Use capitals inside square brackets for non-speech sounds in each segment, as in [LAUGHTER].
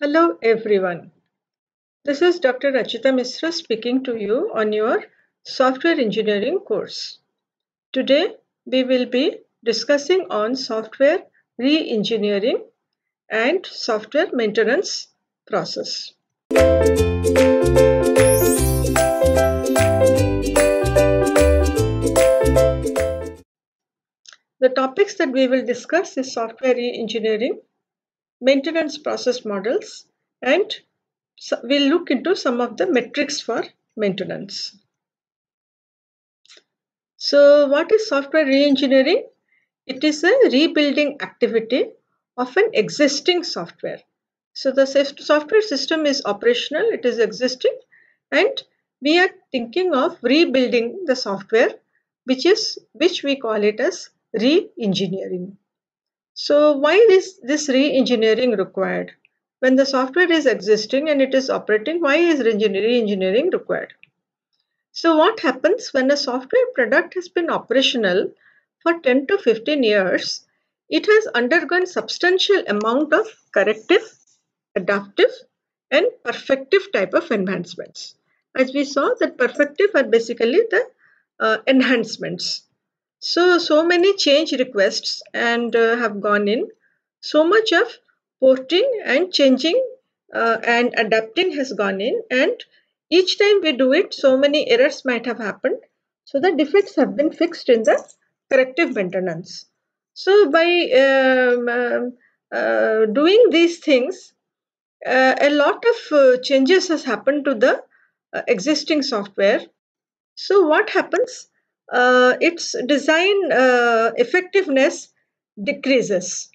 Hello everyone. This is Dr. Rachita Misra speaking to you on your software engineering course. Today we will be discussing on software re-engineering and software maintenance process. The topics that we will discuss is software re-engineering maintenance process models and so we'll look into some of the metrics for maintenance. So what is software reengineering? It is a rebuilding activity of an existing software. So the software system is operational, it is existing and we are thinking of rebuilding the software which is which we call it as re-engineering. So why is this re-engineering required? When the software is existing and it is operating, why is re-engineering required? So what happens when a software product has been operational for 10 to 15 years, it has undergone substantial amount of corrective, adaptive and perfective type of enhancements. As we saw that perfective are basically the uh, enhancements so, so many change requests and uh, have gone in. So much of porting and changing uh, and adapting has gone in and each time we do it, so many errors might have happened. So the defects have been fixed in the corrective maintenance. So by um, um uh, doing these things, uh, a lot of uh, changes has happened to the uh, existing software. So what happens? uh, its design uh, effectiveness decreases.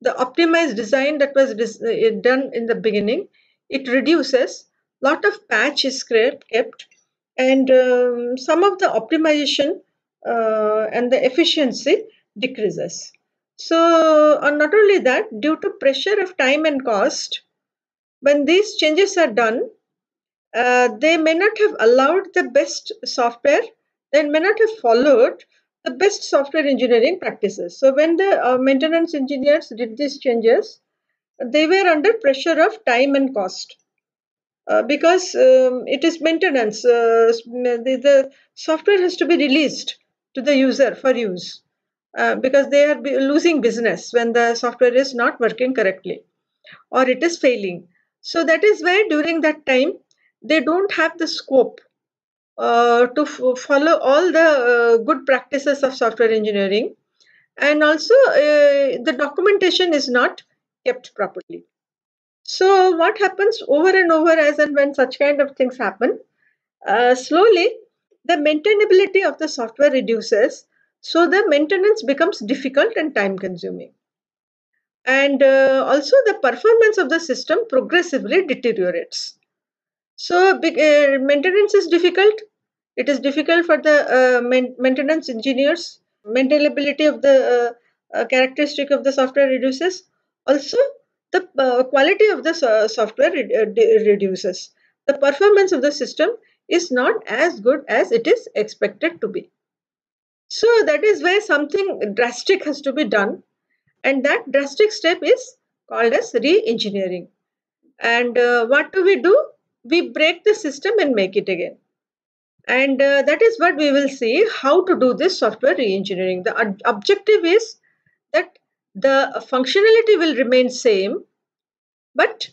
The optimized design that was uh, done in the beginning, it reduces. Lot of patch is kept, and um, some of the optimization uh, and the efficiency decreases. So, uh, not only that, due to pressure of time and cost, when these changes are done, uh, they may not have allowed the best software then may not have followed the best software engineering practices. So when the uh, maintenance engineers did these changes, they were under pressure of time and cost. Uh, because um, it is maintenance, uh, the, the, software has to be released to the user for use uh, because they are losing business when the software is not working correctly or it is failing. So that is why during that time they don't have the scope uh, to follow all the uh, good practices of software engineering and also uh, the documentation is not kept properly. So what happens over and over as and when such kind of things happen, uh, slowly the maintainability of the software reduces so the maintenance becomes difficult and time consuming and uh, also the performance of the system progressively deteriorates so uh, maintenance is difficult. It is difficult for the uh, maintenance engineers. Maintainability of the uh, uh, characteristic of the software reduces. Also, the uh, quality of the so software re uh, reduces. The performance of the system is not as good as it is expected to be. So that is where something drastic has to be done. And that drastic step is called as re-engineering. And what do we do? we break the system and make it again. And uh, that is what we will see how to do this software reengineering. The objective is that the functionality will remain same, but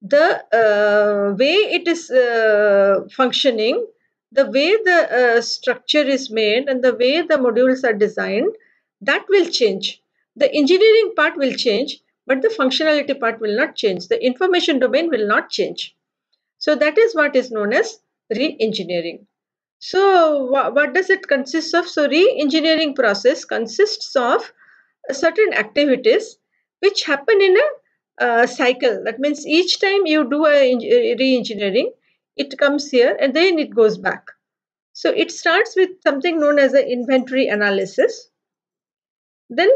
the uh, way it is uh, functioning, the way the uh, structure is made and the way the modules are designed, that will change. The engineering part will change, but the functionality part will not change. The information domain will not change. So that is what is known as re-engineering. So wh what does it consist of? So re-engineering process consists of certain activities which happen in a uh, cycle. That means each time you do a uh, re-engineering, it comes here and then it goes back. So it starts with something known as an inventory analysis. Then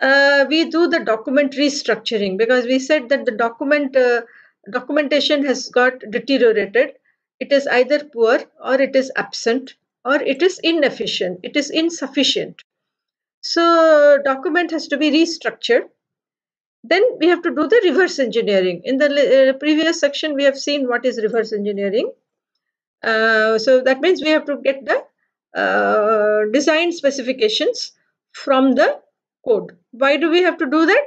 uh, we do the document restructuring because we said that the document uh, documentation has got deteriorated. It is either poor or it is absent or it is inefficient, it is insufficient. So document has to be restructured. Then we have to do the reverse engineering. In the uh, previous section, we have seen what is reverse engineering. Uh, so that means we have to get the uh, design specifications from the code. Why do we have to do that?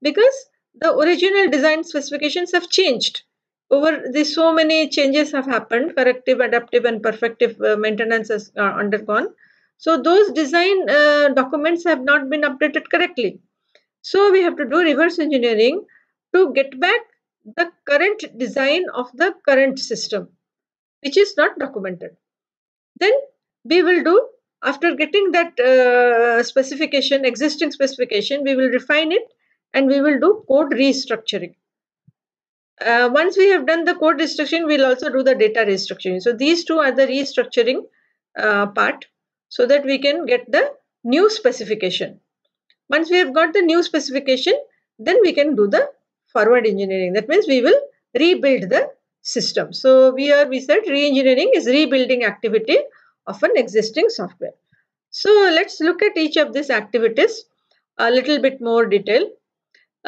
Because the original design specifications have changed over the so many changes have happened corrective adaptive and perfective uh, maintenance has uh, undergone so those design uh, documents have not been updated correctly so we have to do reverse engineering to get back the current design of the current system which is not documented then we will do after getting that uh, specification existing specification we will refine it and we will do code restructuring. Uh, once we have done the code restructuring, we'll also do the data restructuring. So these two are the restructuring uh, part so that we can get the new specification. Once we have got the new specification, then we can do the forward engineering. That means we will rebuild the system. So we are we said re-engineering is rebuilding activity of an existing software. So let's look at each of these activities a little bit more detail.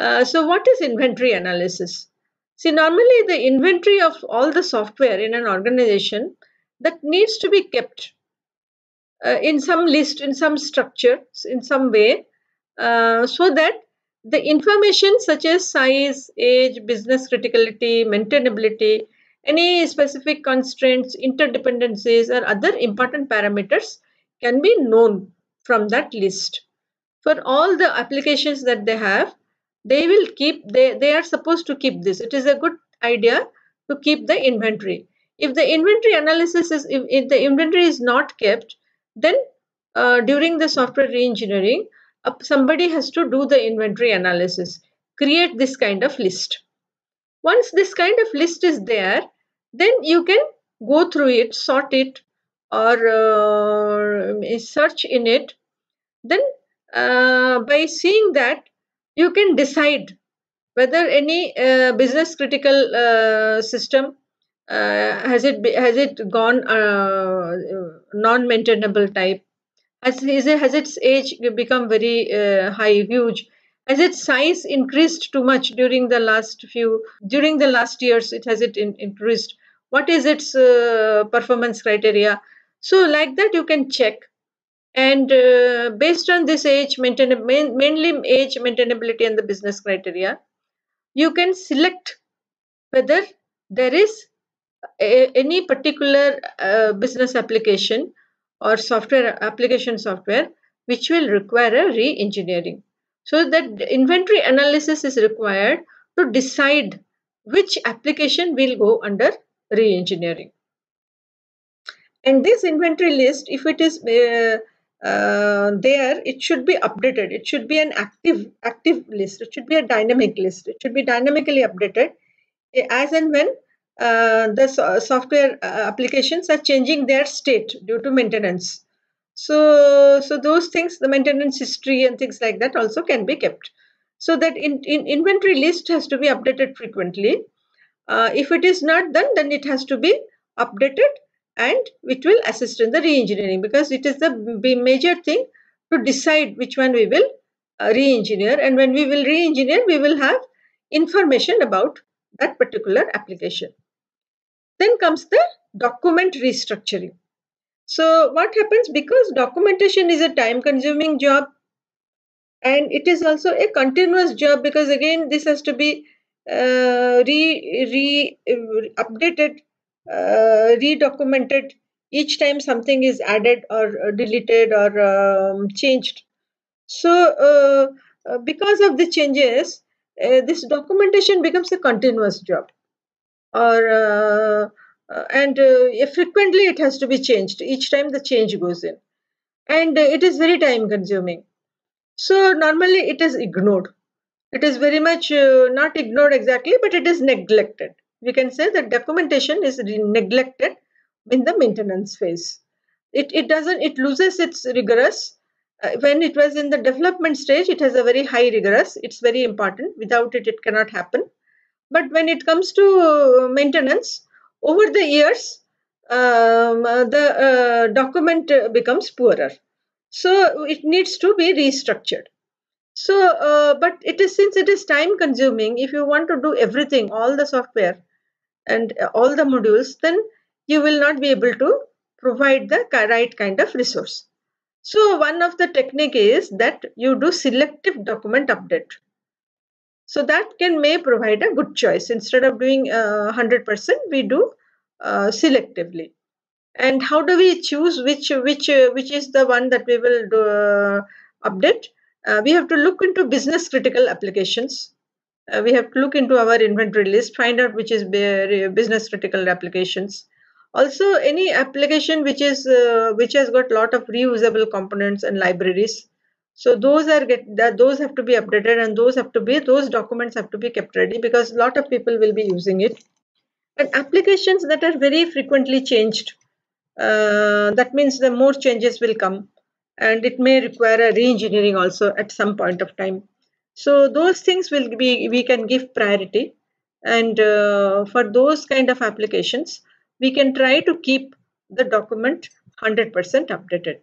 Uh, so what is inventory analysis? See, normally the inventory of all the software in an organization that needs to be kept uh, in some list, in some structure, in some way, uh, so that the information such as size, age, business criticality, maintainability, any specific constraints, interdependencies, or other important parameters can be known from that list. For all the applications that they have, they will keep they they are supposed to keep this it is a good idea to keep the inventory if the inventory analysis is if, if the inventory is not kept then uh, during the software reengineering uh, somebody has to do the inventory analysis create this kind of list once this kind of list is there then you can go through it sort it or uh, search in it then uh, by seeing that you can decide whether any uh, business critical uh, system uh, has it be, has it gone uh, non maintainable type has, it, has its age become very uh, high huge has its size increased too much during the last few during the last years it has it in, increased what is its performance criteria so like that you can check and uh, based on this age maintain mainly age maintainability and the business criteria you can select whether there is a, any particular uh, business application or software application software which will require a re-engineering so that inventory analysis is required to decide which application will go under re-engineering and this inventory list if it is uh, uh, there it should be updated it should be an active active list it should be a dynamic list it should be dynamically updated eh, as and when uh, the so software uh, applications are changing their state due to maintenance so so those things the maintenance history and things like that also can be kept so that in, in inventory list has to be updated frequently uh, if it is not done then it has to be updated and it will assist in the re-engineering because it is the major thing to decide which one we will uh, re-engineer and when we will re-engineer we will have information about that particular application. Then comes the document restructuring. So what happens because documentation is a time consuming job and it is also a continuous job because again this has to be uh, re, re uh, updated uh, redocumented each time something is added or uh, deleted or um, changed. So, uh, uh, because of the changes, uh, this documentation becomes a continuous job, or and frequently it has to be changed each time the change goes in, and it is very time consuming. So normally it is ignored. It is very much not ignored exactly, but it is neglected we can say that documentation is neglected in the maintenance phase. It, it doesn't, it loses its rigorous. Uh, when it was in the development stage, it has a very high rigorous. It's very important. Without it, it cannot happen. But when it comes to maintenance, over the years, um, the uh, document becomes poorer. So it needs to be restructured. So, uh, but it is since it is time consuming, if you want to do everything, all the software, and all the modules, then you will not be able to provide the right kind of resource. So one of the technique is that you do selective document update. So that can may provide a good choice. Instead of doing 100%, uh, we do uh, selectively. And how do we choose which which uh, which is the one that we will do, uh, update? Uh, we have to look into business critical applications uh, we have to look into our inventory list, find out which is business critical applications. Also, any application which is uh, which has got lot of reusable components and libraries. So those are get that those have to be updated and those have to be those documents have to be kept ready because a lot of people will be using it. And applications that are very frequently changed. Uh, that means the more changes will come and it may require a re-engineering also at some point of time so those things will be we can give priority and uh, for those kind of applications we can try to keep the document 100% updated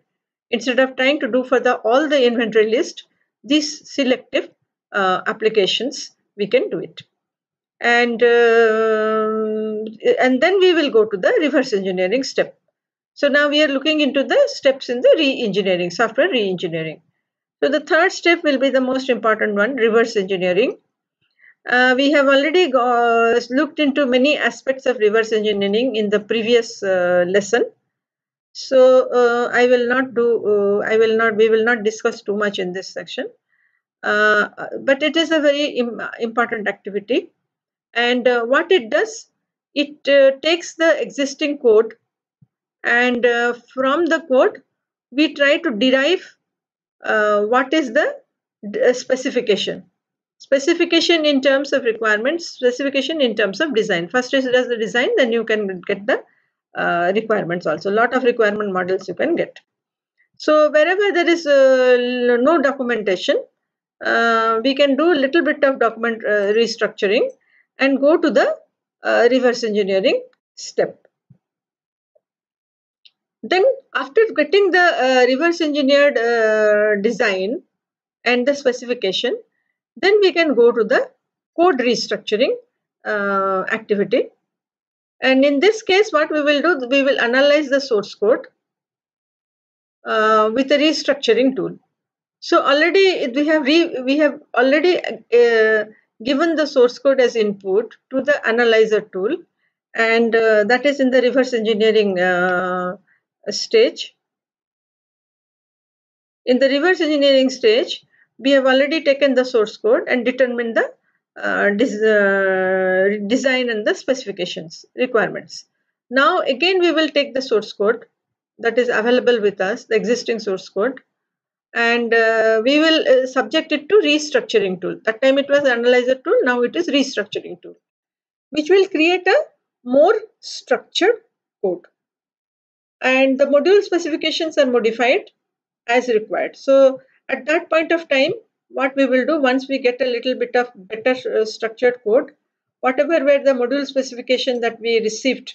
instead of trying to do for the all the inventory list these selective uh, applications we can do it and uh, and then we will go to the reverse engineering step so now we are looking into the steps in the re-engineering software re-engineering so the third step will be the most important one, reverse engineering. Uh, we have already uh, looked into many aspects of reverse engineering in the previous uh, lesson. So uh, I will not do, uh, I will not, we will not discuss too much in this section. Uh, but it is a very Im important activity. And what it does, it takes the existing code and from the code, we try to derive uh, what is the uh, specification specification in terms of requirements specification in terms of design first is does the design then you can get the uh, requirements also lot of requirement models you can get so wherever there is uh, no documentation uh, we can do a little bit of document uh, restructuring and go to the uh, reverse engineering step then after getting the uh, reverse engineered uh, design and the specification then we can go to the code restructuring uh, activity and in this case what we will do we will analyze the source code uh, with a restructuring tool so already we have re, we have already uh, given the source code as input to the analyzer tool and uh, that is in the reverse engineering stage. In the reverse engineering stage, we have already taken the source code and determined the uh, des uh, design and the specifications requirements. Now again we will take the source code that is available with us, the existing source code and uh, we will uh, subject it to restructuring tool. That time it was analyzer tool, now it is restructuring tool which will create a more structured code and the module specifications are modified as required. So at that point of time, what we will do once we get a little bit of better uh, structured code, whatever were the module specification that we received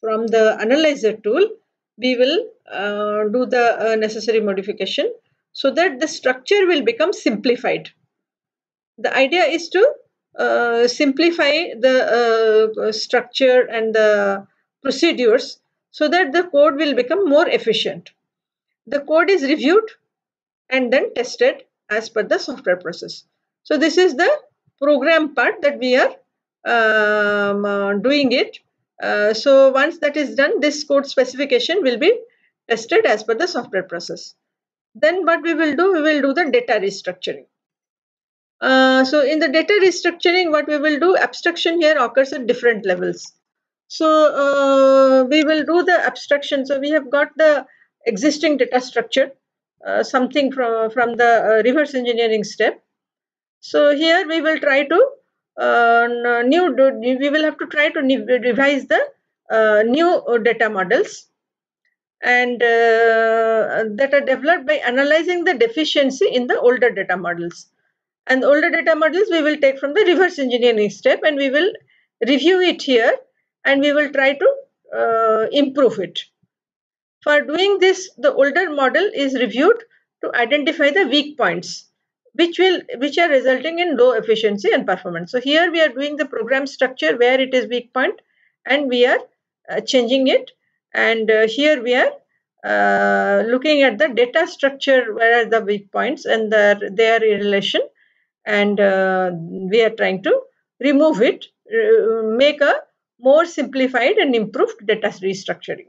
from the analyzer tool, we will uh, do the uh, necessary modification so that the structure will become simplified. The idea is to uh, simplify the uh, structure and the procedures so that the code will become more efficient. The code is reviewed and then tested as per the software process. So this is the program part that we are um, uh, doing it. Uh, so once that is done, this code specification will be tested as per the software process. Then what we will do, we will do the data restructuring. Uh, so in the data restructuring, what we will do, abstraction here occurs at different levels. So uh, we will do the abstraction. So we have got the existing data structure, uh, something from, from the uh, reverse engineering step. So here we will try to uh, new we will have to try to revise the uh, new data models and uh, that are developed by analyzing the deficiency in the older data models and older data models we will take from the reverse engineering step and we will review it here and we will try to uh, improve it. For doing this, the older model is reviewed to identify the weak points which will which are resulting in low efficiency and performance. So here we are doing the program structure where it is weak point and we are uh, changing it and uh, here we are uh, looking at the data structure where are the weak points and their their relation and uh, we are trying to remove it uh, make a more simplified and improved data restructuring.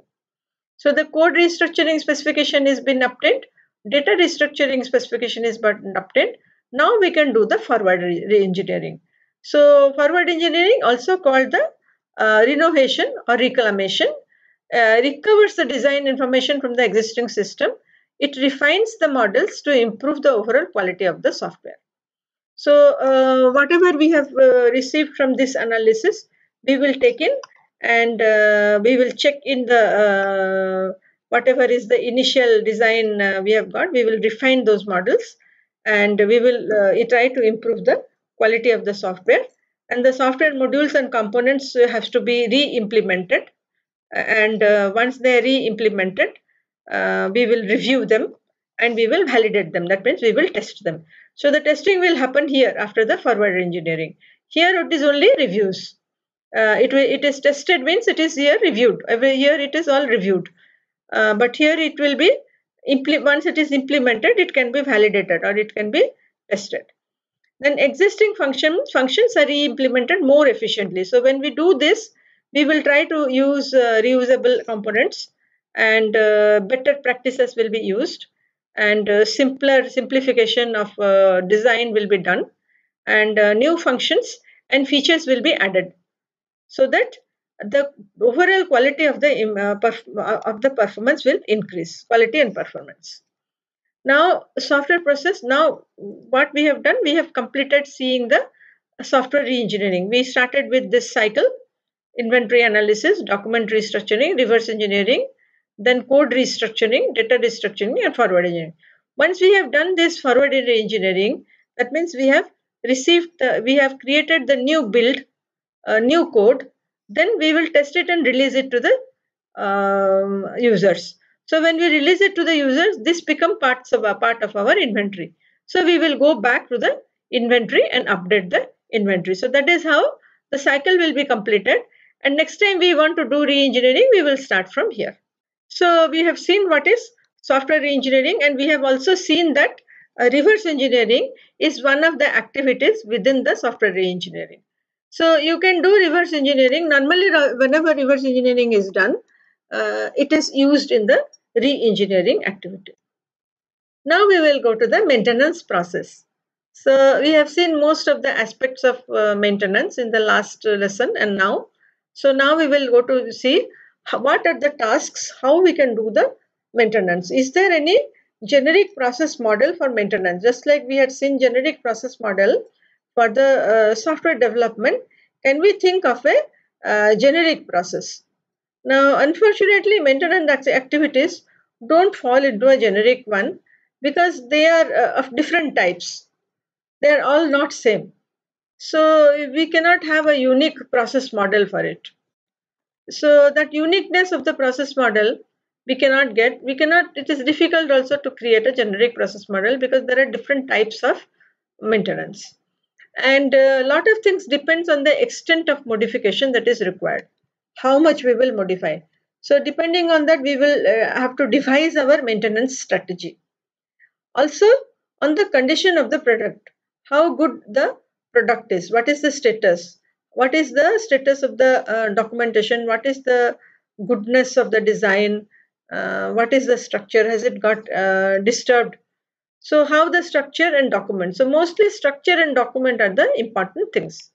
So the code restructuring specification has been obtained, data restructuring specification is been obtained. Now we can do the forward re-engineering. So forward engineering also called the uh, renovation or reclamation uh, recovers the design information from the existing system. It refines the models to improve the overall quality of the software. So uh, whatever we have uh, received from this analysis, we will take in and uh, we will check in the uh, whatever is the initial design uh, we have got we will refine those models and we will uh, try to improve the quality of the software and the software modules and components have to be re-implemented and uh, once they are re-implemented uh, we will review them and we will validate them that means we will test them so the testing will happen here after the forward engineering here it is only reviews uh, it it is tested means it is year reviewed every year it is all reviewed uh, but here it will be once it is implemented it can be validated or it can be tested then existing functions functions are implemented more efficiently so when we do this we will try to use uh, reusable components and uh, better practices will be used and uh, simpler simplification of uh, design will be done and uh, new functions and features will be added so that the overall quality of the uh, uh, of the performance will increase quality and performance now software process now what we have done we have completed seeing the software reengineering we started with this cycle inventory analysis document restructuring reverse engineering then code restructuring data restructuring and forward engineering once we have done this forward engineering that means we have received the, we have created the new build a new code, then we will test it and release it to the um, users. So when we release it to the users, this become parts of a part of our inventory. So we will go back to the inventory and update the inventory. So that is how the cycle will be completed. And next time we want to do re-engineering, we will start from here. So we have seen what is software re-engineering and we have also seen that uh, reverse engineering is one of the activities within the software re-engineering. So you can do reverse engineering. Normally, whenever reverse engineering is done, uh, it is used in the re-engineering activity. Now we will go to the maintenance process. So we have seen most of the aspects of uh, maintenance in the last lesson and now. So now we will go to see what are the tasks, how we can do the maintenance. Is there any generic process model for maintenance? Just like we had seen generic process model, for the uh, software development, can we think of a uh, generic process? Now, unfortunately, maintenance activities don't fall into a generic one because they are uh, of different types. They are all not same. So we cannot have a unique process model for it. So that uniqueness of the process model we cannot get, we cannot, it is difficult also to create a generic process model because there are different types of maintenance and a lot of things depends on the extent of modification that is required how much we will modify so depending on that we will uh, have to devise our maintenance strategy also on the condition of the product how good the product is what is the status what is the status of the uh, documentation what is the goodness of the design uh, what is the structure has it got uh, disturbed so how the structure and document. So mostly structure and document are the important things.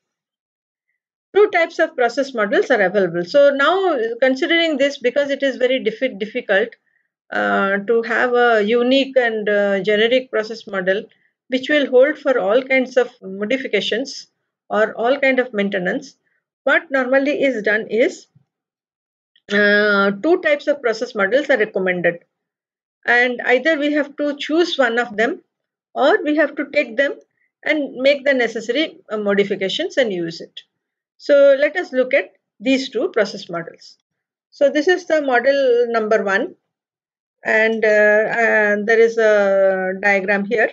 Two types of process models are available. So now considering this because it is very diffi difficult uh, to have a unique and uh, generic process model which will hold for all kinds of modifications or all kind of maintenance. What normally is done is uh, two types of process models are recommended and either we have to choose one of them or we have to take them and make the necessary uh, modifications and use it. So let us look at these two process models. So this is the model number one and, uh, and there is a diagram here.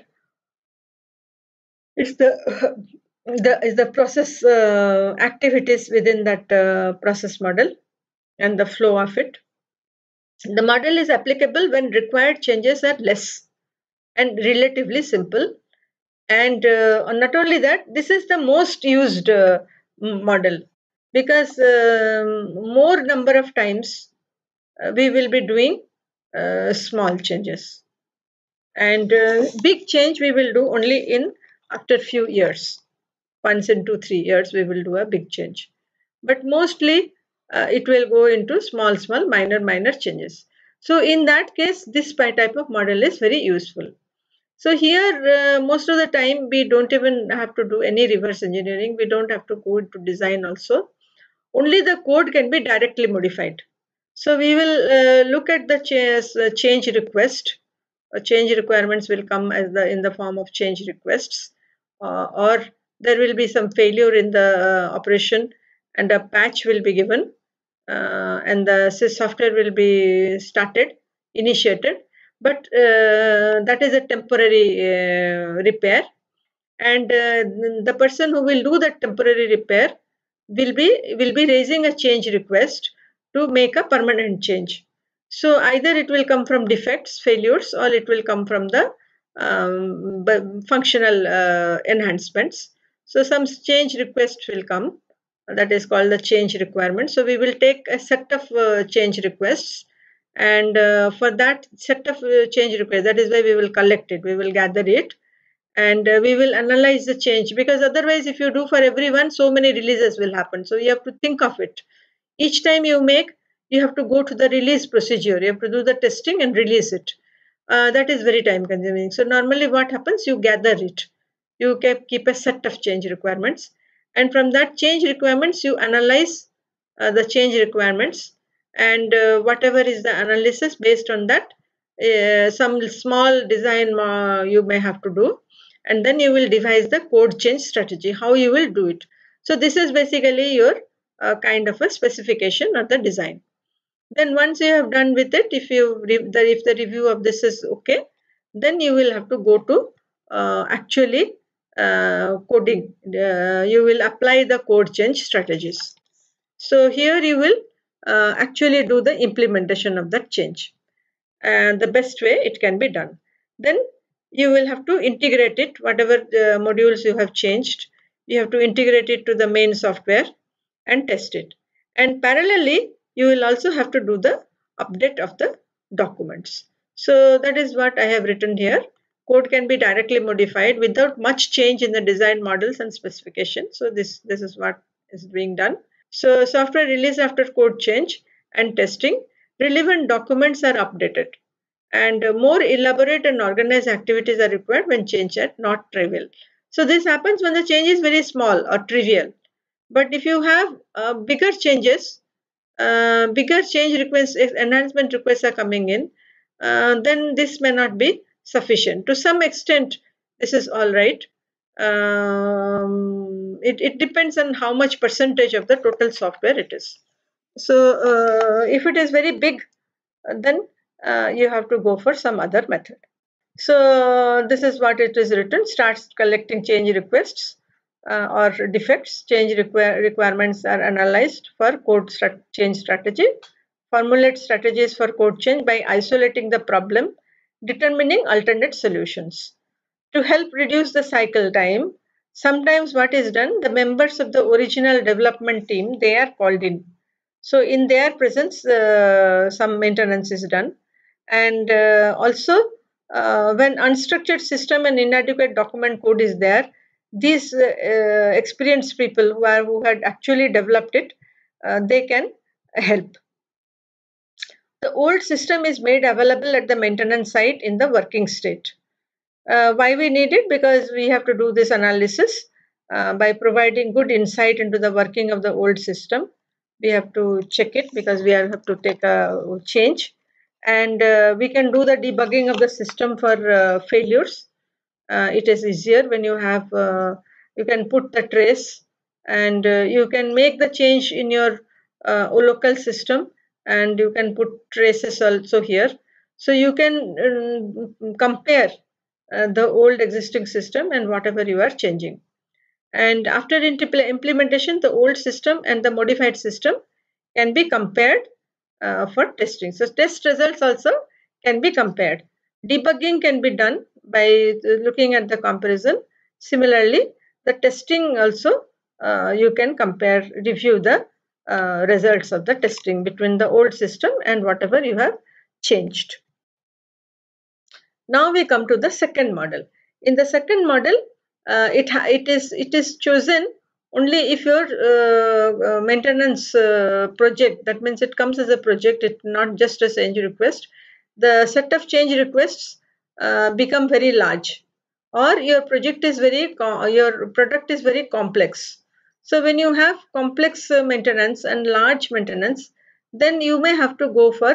It's the, [LAUGHS] the, is the process uh, activities within that uh, process model and the flow of it. The model is applicable when required changes are less and relatively simple. And uh, not only that, this is the most used uh, model because um, more number of times uh, we will be doing uh, small changes. And uh, big change we will do only in after few years. Once in two, three years, we will do a big change. But mostly uh, it will go into small, small, minor, minor changes. So in that case, this type of model is very useful. So here, uh, most of the time, we don't even have to do any reverse engineering. We don't have to go into design also. Only the code can be directly modified. So we will uh, look at the ch uh, change request. Uh, change requirements will come as the in the form of change requests, uh, or there will be some failure in the uh, operation, and a patch will be given uh, and the software will be started initiated but uh, that is a temporary uh, repair and uh, the person who will do the temporary repair will be will be raising a change request to make a permanent change so either it will come from defects failures or it will come from the um, functional uh, enhancements so some change request will come that is called the change requirement. So we will take a set of uh, change requests and uh, for that set of uh, change requests, that is why we will collect it, we will gather it and uh, we will analyze the change because otherwise if you do for everyone, so many releases will happen. So you have to think of it. Each time you make, you have to go to the release procedure. You have to do the testing and release it. Uh, that is very time consuming. So normally what happens, you gather it. You keep a set of change requirements and from that change requirements you analyze uh, the change requirements and uh, whatever is the analysis based on that uh, some small design uh, you may have to do and then you will devise the code change strategy how you will do it so this is basically your uh, kind of a specification or the design then once you have done with it if you if the review of this is okay then you will have to go to uh, actually uh, coding. Uh, you will apply the code change strategies. So here you will uh, actually do the implementation of that change and the best way it can be done. Then you will have to integrate it, whatever the uh, modules you have changed, you have to integrate it to the main software and test it. And parallelly, you will also have to do the update of the documents. So that is what I have written here code can be directly modified without much change in the design models and specification. So this, this is what is being done. So software release after code change and testing, relevant documents are updated and more elaborate and organized activities are required when change are not trivial. So this happens when the change is very small or trivial. But if you have uh, bigger changes, uh, bigger change requests, enhancement requests are coming in, uh, then this may not be sufficient. To some extent, this is all right. Um, it, it depends on how much percentage of the total software it is. So uh, if it is very big, then uh, you have to go for some other method. So this is what it is written, starts collecting change requests uh, or defects. Change require requirements are analyzed for code strat change strategy. Formulate strategies for code change by isolating the problem determining alternate solutions. To help reduce the cycle time, sometimes what is done, the members of the original development team, they are called in. So in their presence, uh, some maintenance is done. And uh, also, uh, when unstructured system and inadequate document code is there, these uh, experienced people who, are, who had actually developed it, uh, they can help the old system is made available at the maintenance site in the working state. Uh, why we need it? Because we have to do this analysis uh, by providing good insight into the working of the old system. We have to check it because we have to take a change. And uh, we can do the debugging of the system for uh, failures. Uh, it is easier when you have, uh, you can put the trace and you can make the change in your local system and you can put traces also here so you can um, compare uh, the old existing system and whatever you are changing and after implementation the old system and the modified system can be compared uh, for testing so test results also can be compared debugging can be done by uh, looking at the comparison similarly the testing also uh, you can compare review the uh, results of the testing between the old system and whatever you have changed. Now we come to the second model. In the second model, uh, it, it, is, it is chosen only if your uh, uh maintenance uh, project, that means it comes as a project, it not just a change request. The set of change requests become very large or your project is very, your product is very complex so when you have complex maintenance and large maintenance, then you may have to go for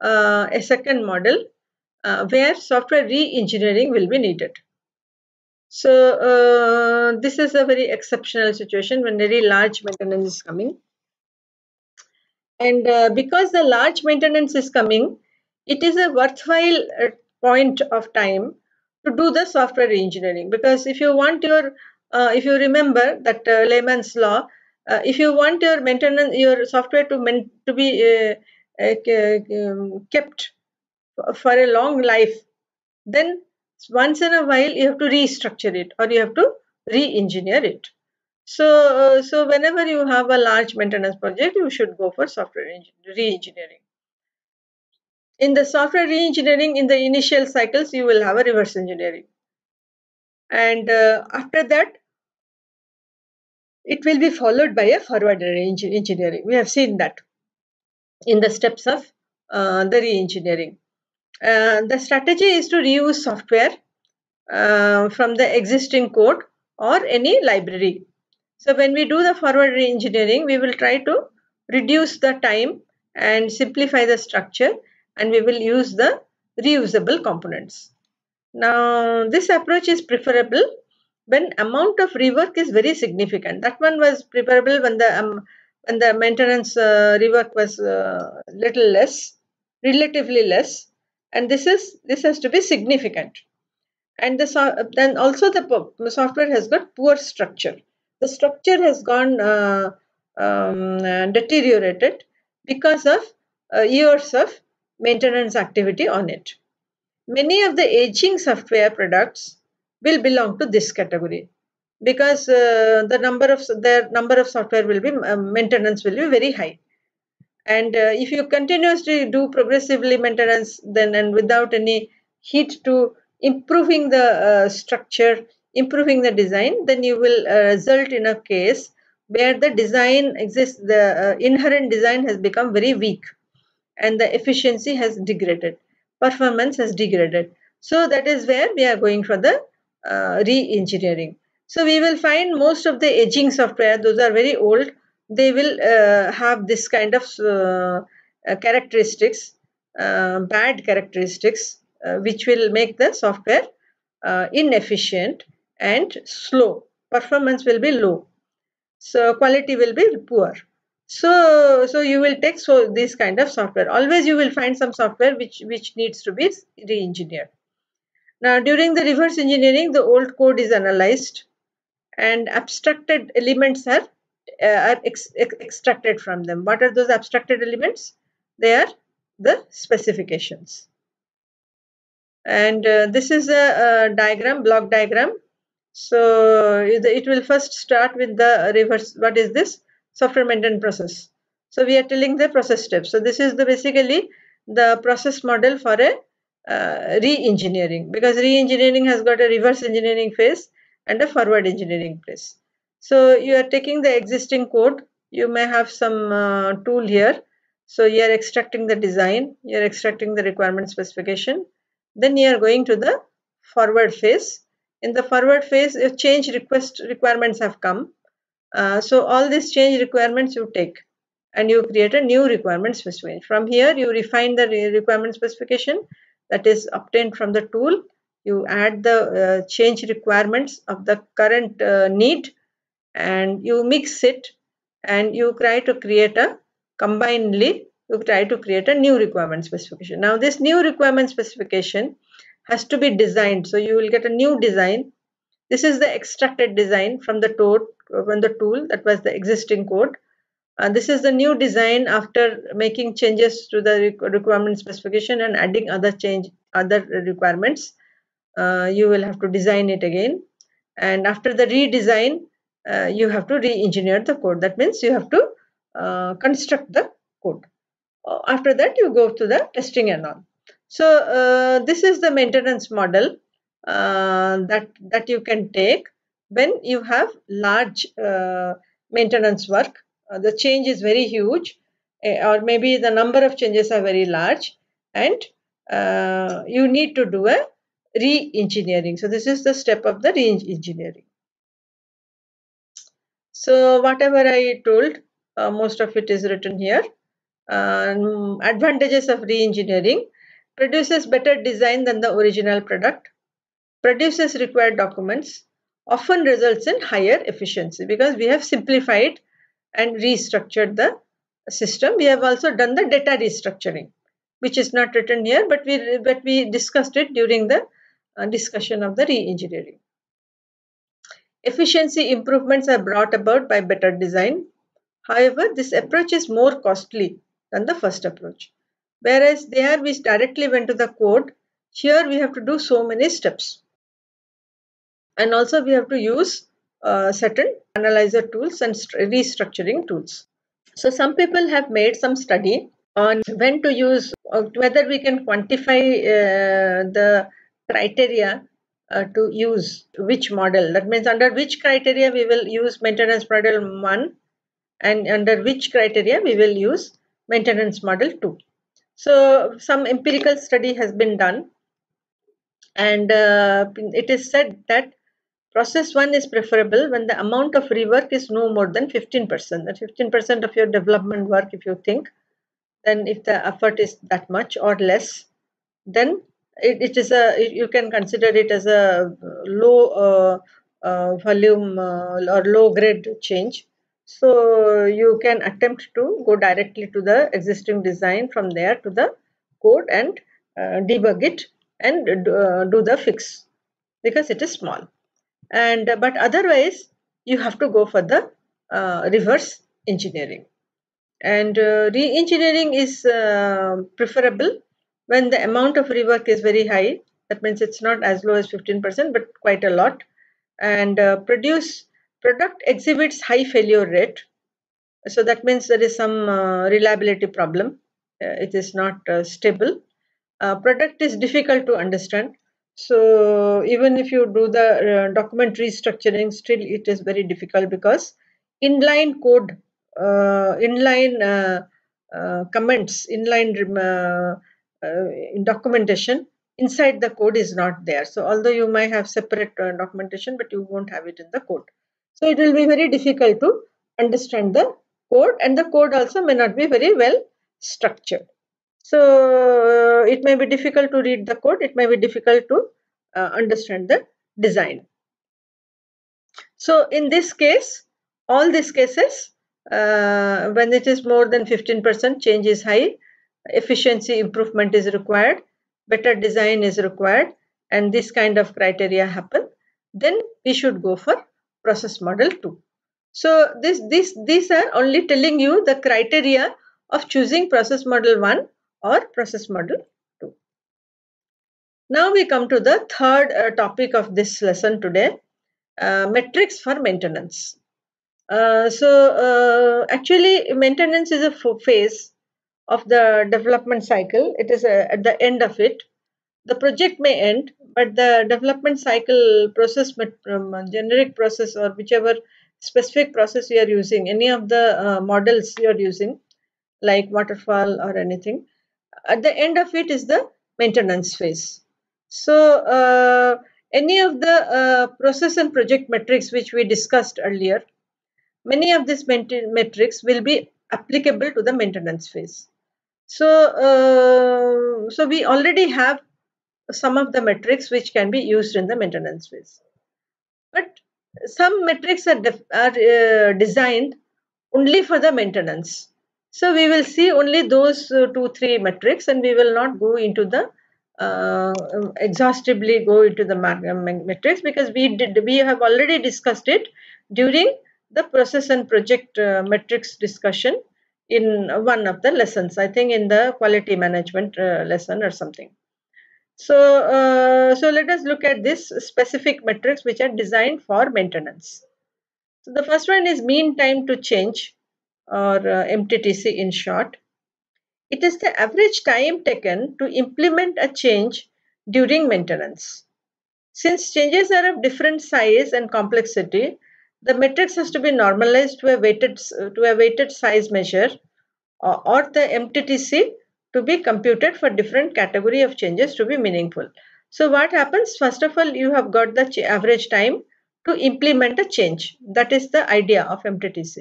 uh, a second model uh, where software re-engineering will be needed. So uh, this is a very exceptional situation when very large maintenance is coming. And uh, because the large maintenance is coming, it is a worthwhile uh, point of time to do the software engineering because if you want your uh, if you remember that uh, layman's law, uh, if you want your maintenance, your software to men- to be uh, uh, um, kept for a long life, then once in a while you have to restructure it or you have to re-engineer it. So, uh, so whenever you have a large maintenance project, you should go for software re-engineering. In the software re-engineering, in the initial cycles, you will have a reverse engineering and uh, after that it will be followed by a forward engineering. We have seen that in the steps of uh, the re-engineering. Uh, the strategy is to reuse software uh, from the existing code or any library. So when we do the forward re-engineering, we will try to reduce the time and simplify the structure and we will use the reusable components. Now this approach is preferable when amount of rework is very significant. That one was preferable when the um, when the maintenance uh, rework was uh, little less, relatively less, and this is this has to be significant. And the so then also the software has got poor structure. The structure has gone uh, um, deteriorated because of uh, years of maintenance activity on it. Many of the aging software products will belong to this category because uh, the number of their number of software will be uh, maintenance will be very high and uh, if you continuously do progressively maintenance then and without any heat to improving the uh, structure improving the design then you will uh, result in a case where the design exists the uh, inherent design has become very weak and the efficiency has degraded performance has degraded so that is where we are going for the uh, re-engineering. So we will find most of the edging software, those are very old, they will uh, have this kind of uh, uh characteristics, uh, bad characteristics, which will make the software inefficient and slow. Performance will be low. So quality will be poor. So, so you will take so this kind of software. Always you will find some software which, which needs to be re-engineered. Now, during the reverse engineering, the old code is analyzed and abstracted elements are, uh, are ex ex extracted from them. What are those abstracted elements? They are the specifications. And uh, this is a, a, diagram, block diagram. So it will first start with the reverse. What is this? Software maintenance process. So we are telling the process steps. So this is the basically the process model for a uh, re-engineering because re-engineering has got a reverse engineering phase and a forward engineering phase. So you are taking the existing code. You may have some uh, tool here. So you are extracting the design. You are extracting the requirement specification. Then you are going to the forward phase. In the forward phase, your change request requirements have come. Uh, so all these change requirements you take and you create a new requirement specification. From here, you refine the requirement specification that is obtained from the tool. You add the uh, change requirements of the current uh, need and you mix it and you try to create a combinedly you try to create a new requirement specification. Now this new requirement specification has to be designed. So you will get a new design. This is the extracted design from the, from the tool that was the existing code. And uh, this is the new design after making changes to the requirement specification and adding other change other requirements. Uh, you will have to design it again. And after the redesign, uh, you have to re-engineer the code. That means you have to uh, construct the code. Uh, after that, you go to the testing and all. So uh, this is the maintenance model that that you can take when you have large maintenance work uh, the change is very huge eh, or maybe the number of changes are very large and uh, you need to do a re-engineering. So this is the step of the re-engineering. So whatever I told, uh, most of it is written here. Um, advantages of re-engineering. Produces better design than the original product. Produces required documents. Often results in higher efficiency because we have simplified and restructured the system. We have also done the data restructuring, which is not written here, but we, but we discussed it during the uh, discussion of the re-engineering. Efficiency improvements are brought about by better design. However, this approach is more costly than the first approach. Whereas there we directly went to the code, here we have to do so many steps. And also we have to use certain uh, analyzer tools and restructuring tools. So some people have made some study on when to use, uh, whether we can quantify uh, the criteria uh, to use which model. That means under which criteria we will use maintenance model 1 and under which criteria we will use maintenance model 2. So some empirical study has been done and uh, it is said that Process 1 is preferable when the amount of rework is no more than 15%. That 15% of your development work, if you think, then if the effort is that much or less, then it, it is a you can consider it as a low uh, uh, volume uh, or low grade change. So you can attempt to go directly to the existing design from there to the code and uh, debug it and uh, uh, do the fix because it is small and uh, but otherwise you have to go for the uh, reverse engineering and uh, re-engineering is uh, preferable when the amount of rework is very high that means it's not as low as 15% but quite a lot and uh, produce product exhibits high failure rate so that means there is some uh, reliability problem it is not stable product is difficult to understand so even if you do the uh, document restructuring, still it is very difficult because inline code, uh, inline uh, uh comments, inline in uh, uh, documentation inside the code is not there. So although you might have separate documentation, but you won't have it in the code. So it will be very difficult to understand the code and the code also may not be very well structured. So uh, it may be difficult to read the code. It may be difficult to uh, understand the design. So in this case, all these cases, uh, when it is more than 15%, change is high, efficiency improvement is required, better design is required, and this kind of criteria happen, then we should go for process model 2. So this, this, these are only telling you the criteria of choosing process model 1 or process model 2. Now we come to the third uh, topic of this lesson today, uh, metrics for maintenance. Uh, so uh, actually maintenance is a phase of the development cycle. It is uh, at the end of it. The project may end, but the development cycle process, um, generic process or whichever specific process you are using, any of the uh, models you are using, like waterfall or anything, at the end of it is the maintenance phase. So uh, any of the uh, process and project metrics which we discussed earlier, many of these metrics will be applicable to the maintenance phase. So, uh, so we already have some of the metrics which can be used in the maintenance phase. But some metrics are, are uh, designed only for the maintenance so we will see only those uh, two, three metrics and we will not go into the uh, exhaustively go into the metrics because we did we have already discussed it during the process and project uh, metrics discussion in one of the lessons i think in the quality management uh, lesson or something so uh, so let us look at this specific metrics which are designed for maintenance so the first one is mean time to change or uh, MTTC in short. It is the average time taken to implement a change during maintenance. Since changes are of different size and complexity, the matrix has to be normalized to a weighted, to a weighted size measure uh, or the MTTC to be computed for different category of changes to be meaningful. So what happens? First of all, you have got the average time to implement a change. That is the idea of MTTC.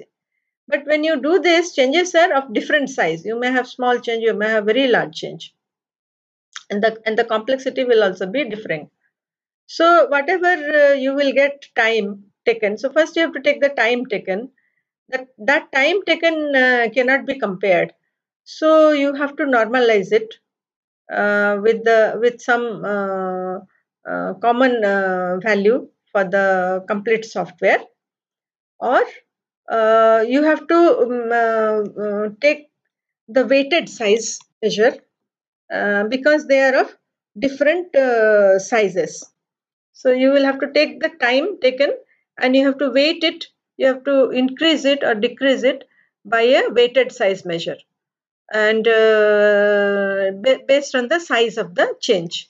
But when you do this, changes are of different size. You may have small change, you may have very large change. And the, and the complexity will also be different. So whatever uh, you will get time taken. So first you have to take the time taken. That, that time taken uh, cannot be compared. So you have to normalize it uh, with the with some uh, uh, common uh, value for the complete software or uh, you have to um, uh, uh, take the weighted size measure uh, because they are of different sizes. So you will have to take the time taken and you have to weight it. You have to increase it or decrease it by a weighted size measure and uh, based on the size of the change.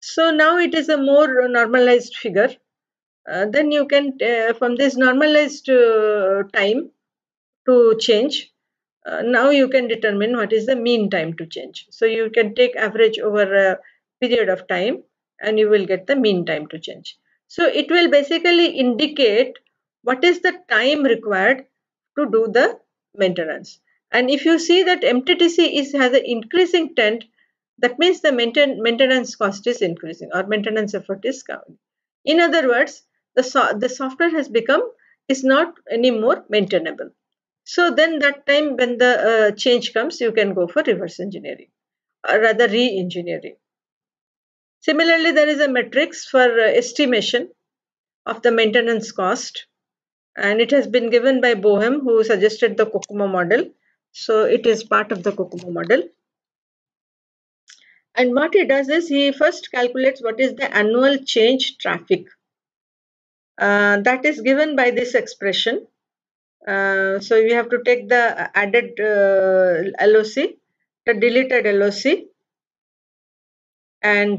So now it is a more normalized figure uh, then you can uh, from this normalized uh, time to change uh, now you can determine what is the mean time to change so you can take average over a period of time and you will get the mean time to change so it will basically indicate what is the time required to do the maintenance and if you see that mttc is has an increasing trend that means the maintenance cost is increasing or maintenance effort is coming in other words the, so the software has become is not anymore maintainable. So then that time when the uh, change comes, you can go for reverse engineering or rather re-engineering. Similarly, there is a matrix for uh, estimation of the maintenance cost and it has been given by Bohem who suggested the Kokomo model. So it is part of the Kokomo model. And what he does is he first calculates what is the annual change traffic uh, that is given by this expression. Uh, so we have to take the added uh, LOC, the deleted LOC and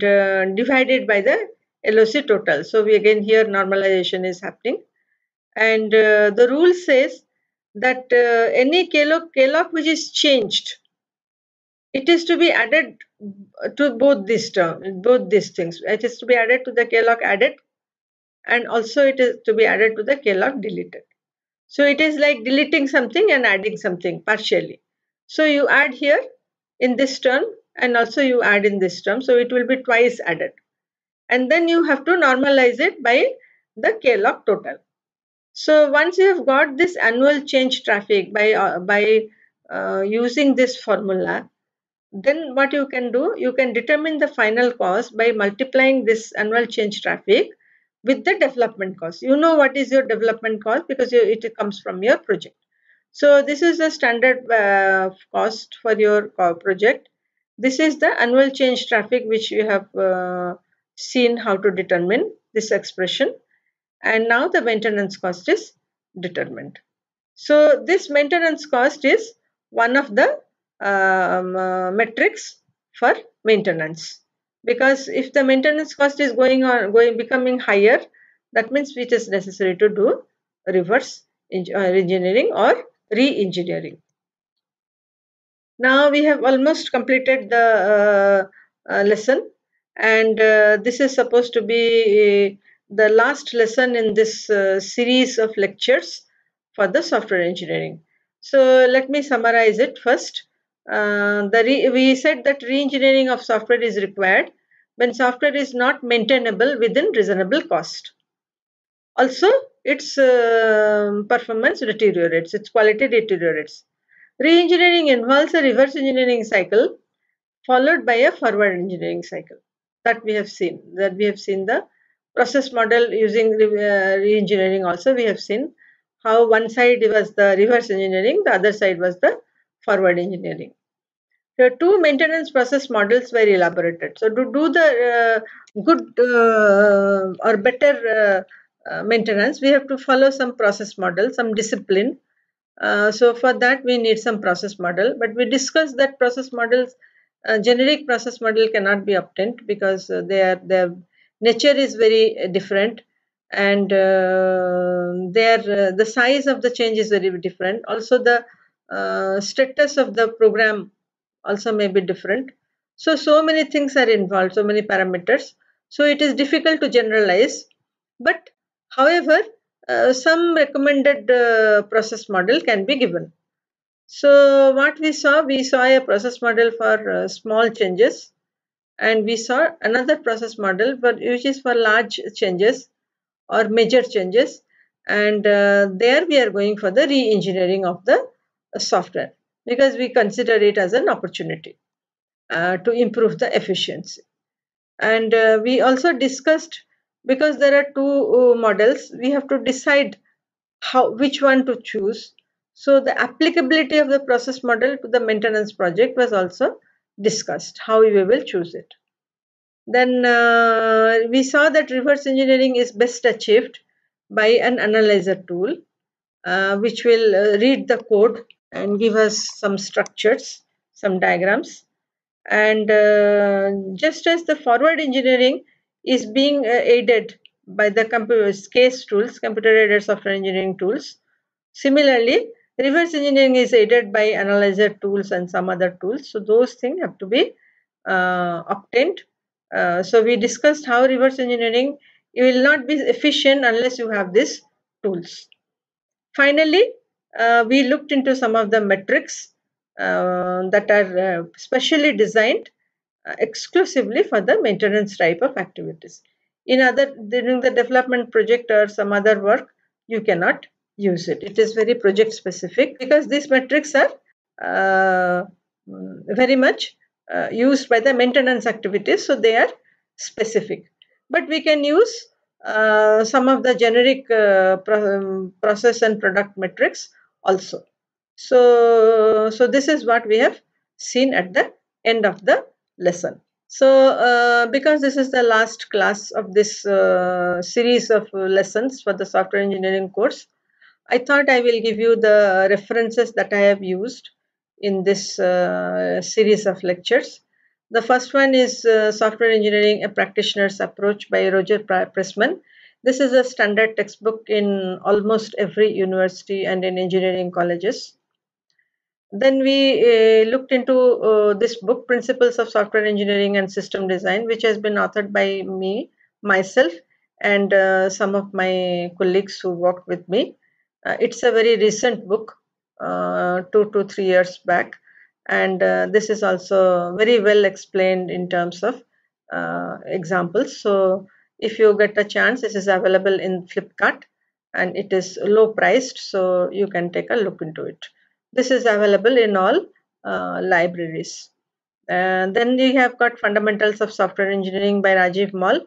divided by the LOC total. So we again here normalization is happening and uh, the rule says that uh, any KLOC, KLOC which is changed, it is to be added to both these term, both these things. It is to be added to the KLOC added and also it is to be added to the Kellogg deleted. So it is like deleting something and adding something partially. So you add here in this term and also you add in this term. So it will be twice added. And then you have to normalize it by the Kellogg total. So once you have got this annual change traffic by, uh, by uh, using this formula, then what you can do, you can determine the final cost by multiplying this annual change traffic with the development cost. You know what is your development cost because it comes from your project. So this is the standard uh, cost for your project. This is the annual change traffic which you have uh, seen how to determine this expression. And now the maintenance cost is determined. So this maintenance cost is one of the um, uh, metrics for maintenance because if the maintenance cost is going on going becoming higher that means it is necessary to do reverse uh, engineering or re-engineering now we have almost completed the uh, uh, lesson and uh, this is supposed to be uh, the last lesson in this uh, series of lectures for the software engineering so let me summarize it first uh, the we said that reengineering of software is required when software is not maintainable within reasonable cost. Also, its uh, performance deteriorates, its quality deteriorates. Reengineering involves a reverse engineering cycle followed by a forward engineering cycle that we have seen, that we have seen the process model using uh, reengineering engineering also we have seen how one side was the reverse engineering, the other side was the forward engineering. The two maintenance process models were elaborated. So to do the uh, good uh, or better uh, uh maintenance, we have to follow some process model, some discipline. Uh, so for that, we need some process model. But we discussed that process models, uh, generic process model cannot be obtained because they are their nature is very different and their the size of the change is very different. Also the uh, status of the program also may be different. So, so many things are involved, so many parameters. So, it is difficult to generalize. But, however, uh, some recommended uh, process model can be given. So, what we saw, we saw a process model for uh, small changes and we saw another process model but which is for large changes or major changes and uh, there we are going for the re-engineering of the software because we consider it as an opportunity uh, to improve the efficiency. And uh, we also discussed because there are two uh, models, we have to decide how which one to choose. So the applicability of the process model to the maintenance project was also discussed, how we will choose it. Then uh, we saw that reverse engineering is best achieved by an analyzer tool, uh, which will uh, read the code and give us some structures, some diagrams. And uh, just as the forward engineering is being uh, aided by the CASE tools, computer-aided software engineering tools, similarly, reverse engineering is aided by analyzer tools and some other tools. So those things have to be uh, obtained. Uh, so we discussed how reverse engineering will not be efficient unless you have these tools. Finally, uh, we looked into some of the metrics uh, that are uh, specially designed uh, exclusively for the maintenance type of activities. In other, during the development project or some other work, you cannot use it. It is very project specific because these metrics are uh, very much used by the maintenance activities, so they are specific. But we can use uh, some of the generic uh, pro process and product metrics also. So, so this is what we have seen at the end of the lesson. So, uh, because this is the last class of this uh, series of lessons for the software engineering course, I thought I will give you the references that I have used in this uh, series of lectures. The first one is uh, Software Engineering, A Practitioner's Approach by Roger Pressman. This is a standard textbook in almost every university and in engineering colleges. Then we uh, looked into uh, this book, Principles of Software Engineering and System Design, which has been authored by me, myself, and uh, some of my colleagues who worked with me. it's a very recent book, two to three years back. And this is also very well explained in terms of examples. So if you get a chance this is available in flipkart and it is low priced so you can take a look into it this is available in all uh, libraries and uh, then you have got fundamentals of software engineering by rajiv mall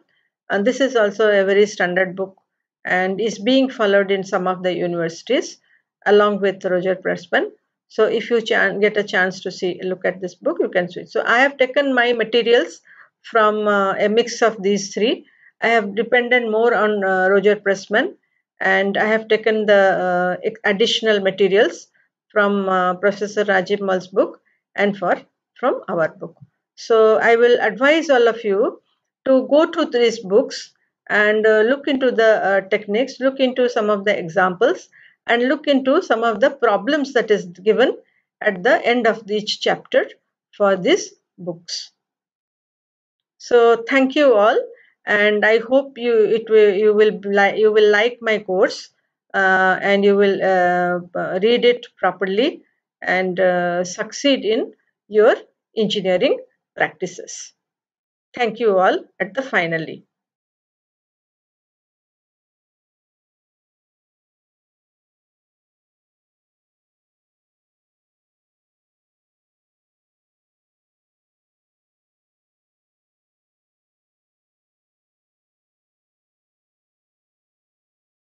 and this is also a very standard book and is being followed in some of the universities along with roger pressman so if you get a chance to see look at this book you can switch so i have taken my materials from uh, a mix of these three I have depended more on uh, Roger Pressman and I have taken the uh, additional materials from uh, Professor Rajiv Mal's book and for from our book. So I will advise all of you to go to these books and uh, look into the uh, techniques, look into some of the examples and look into some of the problems that is given at the end of each chapter for these books. So thank you all and I hope you it will you will like you will like my course uh, and you will uh, uh, read it properly and uh, succeed in your engineering practices. Thank you all at the finally.